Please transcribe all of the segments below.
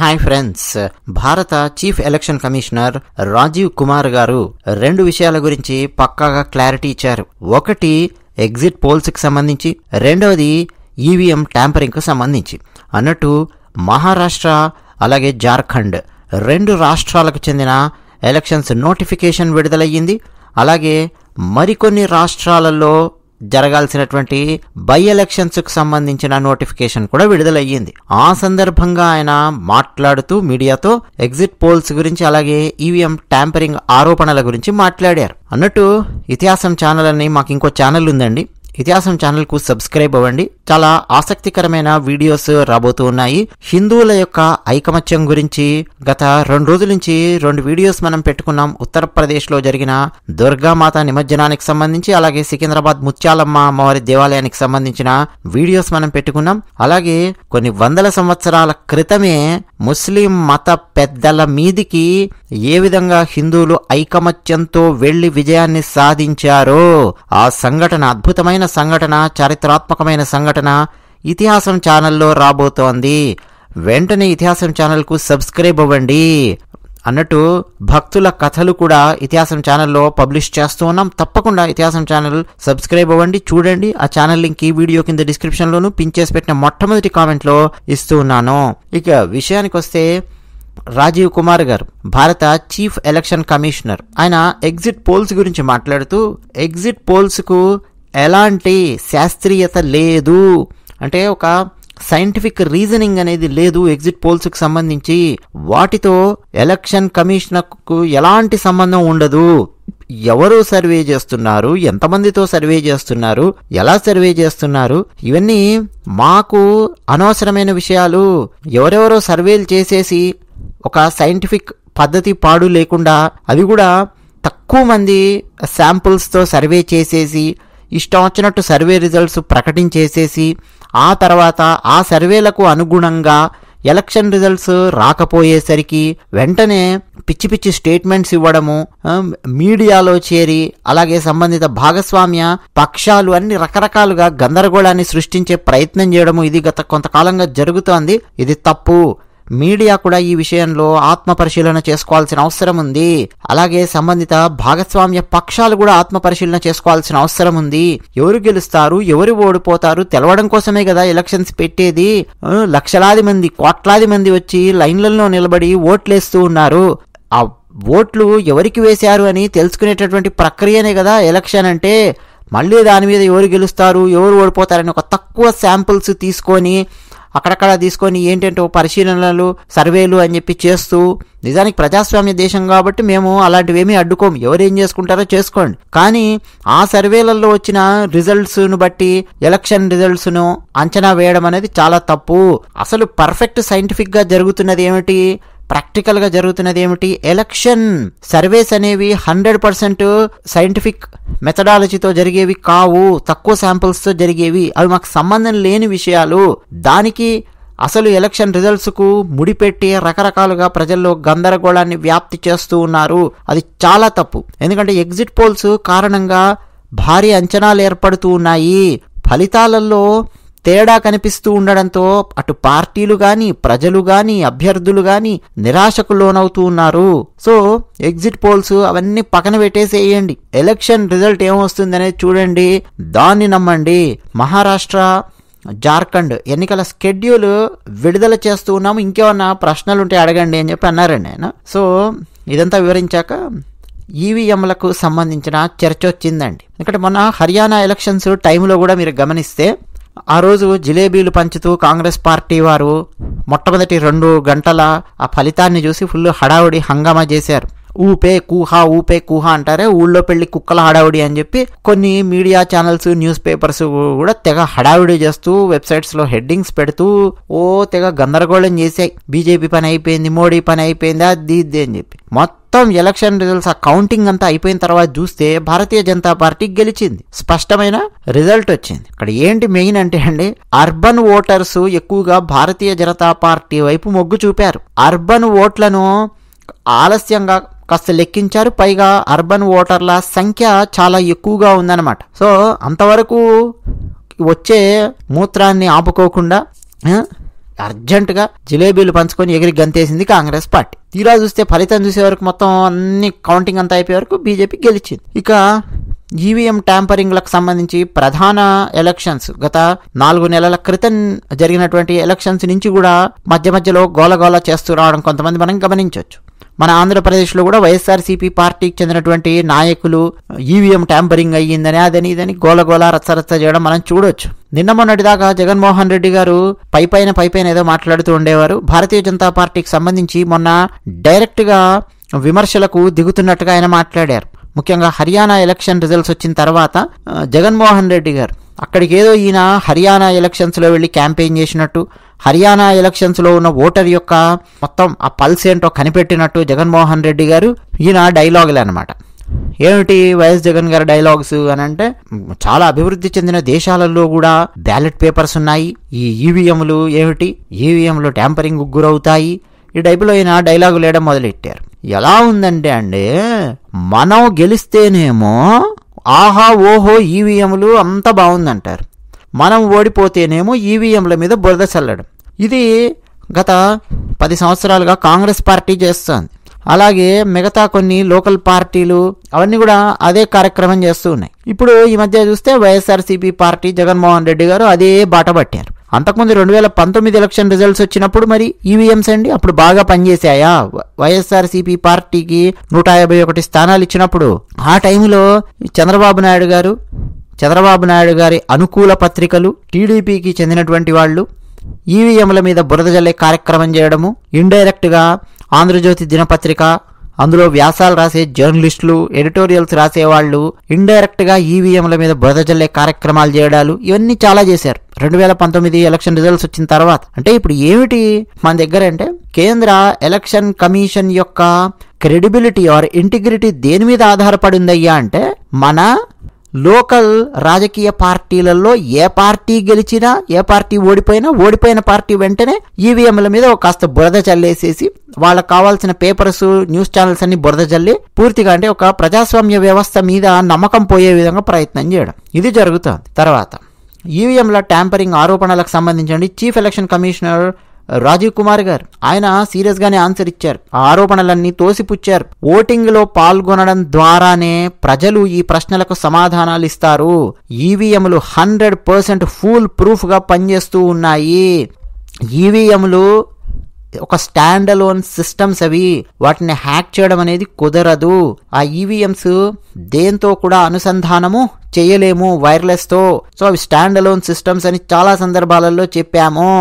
hi friends భారత chief election commissioner Rajeev Kumar garu రెండు విషయాల గురించి పక్కాగా క్లారిటీ ఇచ్చారు ఒకటి ఎగ్జిట్ కి సంబంధించి రెండవది ఈవీఎం ట్యాంపరింగ్కు సంబంధించి అన్నట్టు మహారాష్ట్ర అలాగే జార్ఖండ్ రెండు రాష్ట్రాలకు చెందిన ఎలక్షన్స్ నోటిఫికేషన్ విడుదలయ్యింది అలాగే మరికొన్ని రాష్ట్రాలలో జరగాల్సినటువంటి బై కు సంబంధించిన నోటిఫికేషన్ కూడా విడుదలయ్యింది ఆ సందర్భంగా ఆయన మాట్లాడుతూ మీడియాతో ఎగ్జిట్ పోల్స్ గురించి అలాగే ఈవీఎం ట్యాంపరింగ్ ఆరోపణల గురించి మాట్లాడారు అన్నట్టు ఇతిహాసం ఛానల్ అని మాకు ఇంకో ఛానల్ ఉందండి ఇతిహాసం ఛానల్కు సబ్స్క్రైబ్ అవ్వండి చాలా ఆసక్తికరమైన వీడియోస్ రాబోతూ ఉన్నాయి హిందువుల యొక్క ఐకమత్యం గురించి గత రెండు రోజుల నుంచి రెండు వీడియోస్ మనం పెట్టుకున్నాం ఉత్తరప్రదేశ్లో జరిగిన దుర్గామాత నిమజ్జనానికి సంబంధించి అలాగే సికింద్రాబాద్ ముత్యాలమ్మ అమ్మవారి దేవాలయానికి సంబంధించిన వీడియోస్ మనం పెట్టుకున్నాం అలాగే కొన్ని వందల సంవత్సరాల క్రితమే ముస్లిం మత పెద్దల మీదికి ఏ విధంగా హిందువులు ఐకమత్యంతో వెళ్లి విజయాన్ని సాధించారో ఆ సంఘటన అద్భుతమైన సంఘటన చారిత్రాత్మకమైన సంఘటన సంఘటన ఇతిహాసం ఛానల్లో రాబోతోంది వెంటనే ఇతిహాసం ఛానల్కు సబ్స్క్రైబ్ అవ్వండి అన్నట్టు భక్తుల కథలు కూడా ఇతిహాసం ఛానల్లో పబ్లిష్ చేస్తూ ఉన్నాం తప్పకుండా ఇతిహాసం ఛానల్ సబ్స్క్రైబ్ అవ్వండి చూడండి ఆ ఛానల్ లింక్ ఈ వీడియో కింద డిస్క్రిప్షన్లోను పిన్ చేసి పెట్టిన మొట్టమొదటి కామెంట్లో ఇస్తూ ఉన్నాను ఇక విషయానికి వస్తే రాజీవ్ కుమార్ గారు భారత చీఫ్ ఎలక్షన్ కమిషనర్ ఆయన ఎగ్జిట్ పోల్స్ గురించి మాట్లాడుతూ ఎగ్జిట్ పోల్స్కు ఎలాంటి శాస్త్రీయత లేదు అంటే ఒక సైంటిఫిక్ రీజనింగ్ అనేది లేదు ఎగ్జిట్ పోల్స్కి సంబంధించి వాటితో ఎలక్షన్ కమిషనర్కు ఎలాంటి సంబంధం ఉండదు ఎవరు సర్వే చేస్తున్నారు ఎంతమందితో సర్వే చేస్తున్నారు ఎలా సర్వే చేస్తున్నారు ఇవన్నీ మాకు అనవసరమైన విషయాలు ఎవరెవరో సర్వేలు చేసేసి ఒక సైంటిఫిక్ పద్ధతి పాడు లేకుండా అవి కూడా తక్కువ మంది శాంపుల్స్తో సర్వే చేసేసి ఇష్టం వచ్చినట్టు సర్వే రిజల్ట్స్ ప్రకటించేసేసి ఆ తర్వాత ఆ సర్వేలకు అనుగుణంగా ఎలక్షన్ రిజల్ట్స్ రాకపోయేసరికి వెంటనే పిచ్చి పిచ్చి స్టేట్మెంట్స్ ఇవ్వడము మీడియాలో చేరి అలాగే సంబంధిత భాగస్వామ్య పక్షాలు అన్ని రకరకాలుగా గందరగోళాన్ని సృష్టించే ప్రయత్నం చేయడము ఇది గత కొంతకాలంగా జరుగుతోంది ఇది తప్పు మీడియా కూడా ఈ విషయంలో ఆత్మ పరిశీలన చేసుకోవాల్సిన అవసరం ఉంది అలాగే సంబంధిత భాగస్వామ్య పక్షాలు కూడా ఆత్మ పరిశీలన చేసుకోవాల్సిన అవసరం ఉంది ఎవరు గెలుస్తారు ఎవరు ఓడిపోతారు తెలవడం కోసమే కదా ఎలక్షన్స్ పెట్టేది లక్షలాది మంది కోట్లాది మంది వచ్చి లైన్లలో నిలబడి ఓట్లేస్తూ ఉన్నారు ఆ ఓట్లు ఎవరికి వేశారు అని తెలుసుకునేటటువంటి ప్రక్రియనే కదా ఎలక్షన్ అంటే మళ్ళీ దాని మీద ఎవరు గెలుస్తారు ఎవరు ఓడిపోతారని ఒక తక్కువ శాంపుల్స్ తీసుకొని అక్కడక్కడ తీసుకొని ఏంటంటే పరిశీలనలు సర్వేలు అని చెప్పి చేస్తూ నిజానికి ప్రజాస్వామ్య దేశం కాబట్టి మేము అలాంటివేమీ అడ్డుకోము ఎవరేం చేసుకుంటారో చేసుకోండి కానీ ఆ సర్వేలలో వచ్చిన రిజల్ట్స్ను బట్టి ఎలక్షన్ రిజల్ట్స్ను అంచనా వేయడం అనేది చాలా తప్పు అసలు పర్ఫెక్ట్ సైంటిఫిక్గా జరుగుతున్నది ఏమిటి ప్రాక్టికల్గా జరుగుతున్నది ఏమిటి ఎలక్షన్ సర్వేస్ అనేవి హండ్రెడ్ పర్సెంట్ సైంటిఫిక్ మెథడాలజీతో జరిగేవి కావు తక్కువ శాంపుల్స్తో జరిగేవి అవి మాకు సంబంధం లేని విషయాలు దానికి అసలు ఎలక్షన్ రిజల్ట్స్కు ముడిపెట్టి రకరకాలుగా ప్రజల్లో గందరగోళాన్ని వ్యాప్తి చేస్తూ ఉన్నారు అది చాలా తప్పు ఎందుకంటే ఎగ్జిట్ పోల్స్ కారణంగా భారీ అంచనాలు ఏర్పడుతూ ఉన్నాయి ఫలితాలలో తేడా కనిపిస్తూ ఉండడంతో అటు పార్టీలు కానీ ప్రజలు కానీ అభ్యర్థులు కానీ నిరాశకు లోనవుతూ ఉన్నారు సో ఎగ్జిట్ పోల్స్ అవన్నీ పక్కన పెట్టేసేయండి ఎలక్షన్ రిజల్ట్ అనేది చూడండి దాన్ని నమ్మండి మహారాష్ట్ర జార్ఖండ్ ఎన్నికల స్కెడ్యూల్ విడుదల చేస్తూ ఉన్నాము ఇంకేమన్నా ప్రశ్నలు ఉంటే అడగండి అని చెప్పి అన్నారండి ఆయన సో ఇదంతా వివరించాక ఈవీఎంలకు సంబంధించిన చర్చ వచ్చిందండి ఎందుకంటే మొన్న హర్యానా ఎలక్షన్స్ టైంలో కూడా మీరు గమనిస్తే ఆ రోజు జిలేబీలు పంచుతూ కాంగ్రెస్ పార్టీ వారు మొట్టమొదటి రెండు గంటల ఆ ఫలితాన్ని చూసి ఫుల్ హడావుడి హంగామా చేశారు ఊపే కూహా ఊపే కూహా అంటారే ఊళ్ళో పెళ్లి కుక్కల హడావుడి అని చెప్పి కొన్ని మీడియా ఛానల్స్ న్యూస్ పేపర్స్ కూడా తెగ హడావుడి చేస్తూ వెబ్సైట్స్లో హెడ్డింగ్స్ పెడుతూ ఓ తెగ గందరగోళం చేసాయి బీజేపీ పని అయిపోయింది మోడీ పని అయిపోయింది అది ఇది అని చెప్పి మొత్తం మొత్తం ఎలక్షన్ రిజల్ట్స్ ఆ కౌంటింగ్ అంతా అయిపోయిన తర్వాత చూస్తే భారతీయ జనతా పార్టీ గెలిచింది స్పష్టమైన రిజల్ట్ వచ్చింది ఇక్కడ ఏంటి మెయిన్ అంటే అండి అర్బన్ ఓటర్స్ ఎక్కువగా భారతీయ జనతా పార్టీ వైపు మొగ్గు చూపారు అర్బన్ ఓట్లను ఆలస్యంగా కాస్త లెక్కించారు పైగా అర్బన్ ఓటర్ల సంఖ్య చాలా ఎక్కువగా ఉందన్నమాట సో అంతవరకు వచ్చే మూత్రాన్ని ఆపుకోకుండా అర్జెంటుగా జిలేబీలు పంచుకొని ఎగిరి గంతేసింది కాంగ్రెస్ పార్టీ తీరా చూస్తే ఫలితం చూసే వరకు మొత్తం అన్ని కౌంటింగ్ అంతా అయిపోయే వరకు బీజేపీ గెలిచింది ఇక ఈవీఎం ట్యాంపరింగ్లకు సంబంధించి ప్రధాన ఎలక్షన్స్ గత నాలుగు నెలల క్రితం జరిగినటువంటి ఎలక్షన్స్ నుంచి కూడా మధ్య మధ్యలో గోలగోళ చేస్తూ రావడం కొంతమంది మనం గమనించవచ్చు మన ఆంధ్రప్రదేశ్లో కూడా వైఎస్ఆర్సీపీ పార్టీకి చెందినటువంటి నాయకులు ఈవీఎం e ట్యాంపరింగ్ అయ్యిందని అదని ఇదని గోలగోళ రచ్చరచ్చ చేయడం మనం చూడొచ్చు నిన్న మొన్నటిదాకా జగన్మోహన్ రెడ్డి గారు పై పైన పై పైన ఏదో మాట్లాడుతూ ఉండేవారు భారతీయ జనతా పార్టీకి సంబంధించి మొన్న డైరెక్ట్గా విమర్శలకు దిగుతున్నట్టుగా ఆయన మాట్లాడారు ముఖ్యంగా హర్యానా ఎలక్షన్ రిజల్ట్స్ వచ్చిన తర్వాత జగన్మోహన్ రెడ్డి గారు అక్కడికి ఏదో ఈయన హర్యానా ఎలక్షన్స్లో వెళ్ళి క్యాంపెయిన్ చేసినట్టు హర్యానా ఎలక్షన్స్లో ఉన్న ఓటర్ యొక్క మొత్తం ఆ పల్స్ ఏంటో కనిపెట్టినట్టు జగన్మోహన్ రెడ్డి గారు ఈయన డైలాగులే అనమాట ఏమిటి వైఎస్ జగన్ గారి డైలాగ్స్ అని అంటే చాలా అభివృద్ధి చెందిన దేశాలలో కూడా బ్యాలెట్ పేపర్స్ ఉన్నాయి ఈ ఈవీఎంలు ఏమిటి ఈవీఎంలు ట్యాంపరింగ్ గురవుతాయి ఈ టైపులో ఈయన డైలాగు లేయడం మొదలెట్టారు ఎలా ఉందంటే అండి మనం గెలిస్తేనేమో ఆహా ఓహో ఈవీఎంలు అంత బాగుందంటారు మనం ఓడిపోతేనేమో ఈవీఎంల మీద బురద చల్లడం ఇది గత పది సంవత్సరాలుగా కాంగ్రెస్ పార్టీ చేస్తుంది అలాగే మిగతా కొన్ని లోకల్ పార్టీలు అవన్నీ కూడా అదే కార్యక్రమం చేస్తూ ఉన్నాయి ఇప్పుడు ఈ మధ్య చూస్తే వైఎస్ఆర్సీపీ పార్టీ జగన్మోహన్ రెడ్డి గారు అదే బాట పట్టారు అంతకుముందు రెండు వేల పంతొమ్మిది ఎలక్షన్ రిజల్ట్స్ వచ్చినప్పుడు మరి ఈవీఎంస్ అండి అప్పుడు బాగా పనిచేశాయా వైఎస్ఆర్సీపీ పార్టీకి నూట యాభై ఒకటి స్థానాలు ఇచ్చినప్పుడు ఆ టైంలో చంద్రబాబు నాయుడు గారు చంద్రబాబు నాయుడు గారి అనుకూల పత్రికలు టీడీపీకి చెందినటువంటి వాళ్ళు ఈవీఎంల మీద బురద జల్లే కార్యక్రమం చేయడము ఇండైరెక్ట్గా ఆంధ్రజ్యోతి దినపత్రిక అందులో వ్యాసాలు రాసే జర్నలిస్టులు ఎడిటోరియల్స్ రాసేవాళ్ళు ఇండైరెక్ట్గా ఈవీఎంల మీద బురద జల్లే కార్యక్రమాలు చేయడాలు ఇవన్నీ చాలా చేశారు రెండు వేల పంతొమ్మిది ఎలక్షన్ రిజల్ట్స్ వచ్చిన తర్వాత అంటే ఇప్పుడు ఏమిటి మన దగ్గర అంటే కేంద్ర ఎలక్షన్ కమిషన్ యొక్క క్రెడిబిలిటీ ఆర్ ఇంటిగ్రిటీ దేని మీద ఆధారపడి ఉందయ్యా అంటే మన లోకల్ రాజకీయ పార్టీలలో ఏ పార్టీ గెలిచినా ఏ పార్టీ ఓడిపోయినా ఓడిపోయిన పార్టీ వెంటనే ఈవీఎంల మీద ఒక కాస్త బురద చల్లేసేసి వాళ్ళకు కావాల్సిన పేపర్స్ న్యూస్ ఛానల్స్ అన్ని బురద చల్లి పూర్తిగా అంటే ఒక ప్రజాస్వామ్య వ్యవస్థ మీద నమ్మకం పోయే విధంగా ప్రయత్నం చేయడం ఇది జరుగుతుంది తర్వాత ఈవీఎంల ట్యాంపరింగ్ ఆరోపణలకు సంబంధించండి chief election commissioner Rajeev Kumar garu ఆయన సీరియస్ గానే ఆన్సర్ ఇచ్చారు ఆరోపణలన్నీ తోసిపుచ్చారు ఓటింగ్ లో పాల్గొనడం ద్వారానే ప్రజలు ఈ ప్రశ్నలకు సమాధానాలు ఇస్తారు ఈవీఎంలు హండ్రెడ్ పర్సెంట్ ఫూల్ ప్రూఫ్ గా పనిచేస్తూ ఉన్నాయి ఈవీఎంలు ఒక స్టాండ్ అలోన్ సిస్టమ్స్ అవి వాటిని హ్యాక్ చేయడం అనేది కుదరదు ఆ ఈవీఎంస్ దేంతో కూడా అనుసంధానము చేయలేము వైర్లెస్తో సో అవి స్టాండ్ అలోన్ సిస్టమ్స్ అని చాలా సందర్భాలలో చెప్పాము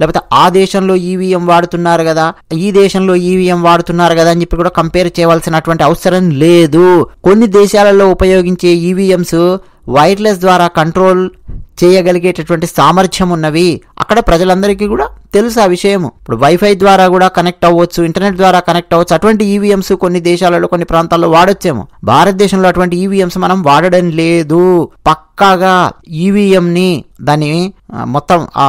లేకపోతే ఆ దేశంలో ఈవీఎం e వాడుతున్నారు కదా ఈ దేశంలో ఈవీఎం e వాడుతున్నారు కదా అని చెప్పి కూడా కంపేర్ చేయవలసినటువంటి అవసరం లేదు కొన్ని దేశాలలో ఉపయోగించే ఈవీఎంస్ e వైర్లెస్ ద్వారా కంట్రోల్ చేయగలిగేటటువంటి సామర్థ్యం ఉన్నవి అక్కడ ప్రజలందరికీ కూడా తెలుసు ఆ విషయము ఇప్పుడు వైఫై ద్వారా కూడా కనెక్ట్ అవ్వచ్చు ఇంటర్నెట్ ద్వారా కనెక్ట్ అవ్వచ్చు అటువంటి ఈవీఎంస్ e కొన్ని దేశాలలో కొన్ని ప్రాంతాల్లో వాడొచ్చేమో భారతదేశంలో అటువంటి ఈవీఎంస్ e మనం వాడడం లేదు పక్కాగా ఈవీఎంని e దాన్ని మొత్తం ఆ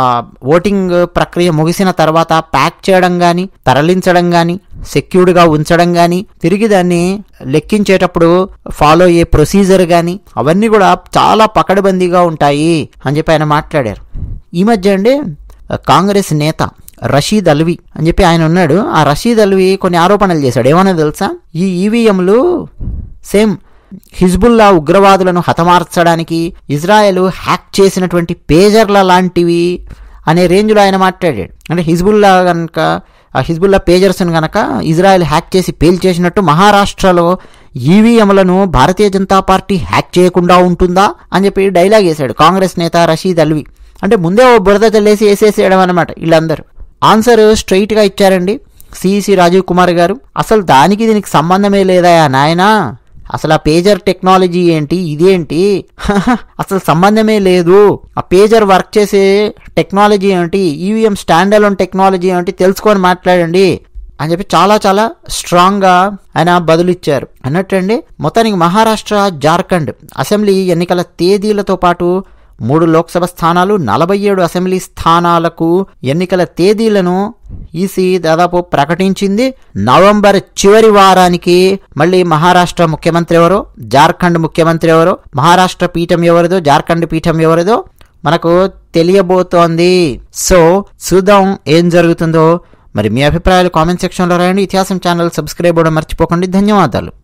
ఓటింగ్ ప్రక్రియ ముగిసిన తర్వాత ప్యాక్ చేయడం కానీ తరలించడం కానీ సెక్యూర్డ్గా ఉంచడం కానీ తిరిగి దాన్ని లెక్కించేటప్పుడు ఫాలో అయ్యే ప్రొసీజర్ కానీ అవన్నీ కూడా చాలా పకడ్బందీగా ఉంటాయి అని చెప్పి ఆయన మాట్లాడారు ఈ మధ్య అండి కాంగ్రెస్ నేత రషీద్ అల్వి అని చెప్పి ఆయన ఉన్నాడు ఆ రషీద్ అల్వి కొన్ని ఆరోపణలు చేశాడు ఏమన్నా తెలుసా ఈ ఈవీఎంలు సేమ్ హిజ్బుల్లా ఉగ్రవాదులను హతమార్చడానికి ఇజ్రాయెల్ హ్యాక్ చేసినటువంటి పేజర్ల లాంటివి అనే రేంజ్లో ఆయన మాట్లాడాడు అంటే హిజ్బుల్లా కనుక ఆ హిజ్బుల్లా పేజర్స్ని కనుక ఇజ్రాయెల్ హ్యాక్ చేసి పేల్చేసినట్టు మహారాష్ట్రలో ఈవీఎంలను భారతీయ జనతా పార్టీ హ్యాక్ చేయకుండా ఉంటుందా అని చెప్పి డైలాగ్ వేశాడు కాంగ్రెస్ నేత రషీద్ అల్వి అంటే ముందే ఓ బురద చల్లేసి వేసేసేయడం అనమాట వీళ్ళందరూ ఆన్సర్ స్ట్రైట్గా ఇచ్చారండి సిఈసి రాజీవ్ కుమార్ గారు అసలు దానికి దీనికి సంబంధమే లేదా నాయనా అసలు ఆ పేజర్ టెక్నాలజీ ఏంటి ఇదేంటి అసలు సంబంధమే లేదు ఆ పేజర్ వర్క్ చేసే టెక్నాలజీ ఏంటి ఈవీఎం స్టాండ్ అలోన్ టెక్నాలజీ ఏంటి తెలుసుకొని మాట్లాడండి అని చెప్పి చాలా చాలా స్ట్రాంగ్గా ఆయన బదులిచ్చారు అన్నట్టండి మొత్తానికి మహారాష్ట్ర జార్ఖండ్ అసెంబ్లీ ఎన్నికల తేదీలతో పాటు మూడు లోక్సభ స్థానాలు నలభై ఏడు అసెంబ్లీ స్థానాలకు ఎన్నికల తేదీలను ఈసీ దాదాపు ప్రకటించింది నవంబర్ చివరి వారానికి మళ్ళీ మహారాష్ట్ర ముఖ్యమంత్రి ఎవరో జార్ఖండ్ ముఖ్యమంత్రి ఎవరో మహారాష్ట్ర పీఠం ఎవరిదో జార్ఖండ్ పీఠం ఎవరిదో మనకు తెలియబోతోంది సో చూద్దాం ఏం జరుగుతుందో మరి మీ అభిప్రాయాలు కామెంట్ సెక్షన్లో రాయండి ఇతిహాసం ఛానల్ సబ్స్క్రైబ్ అవ్వడం మర్చిపోకండి ధన్యవాదాలు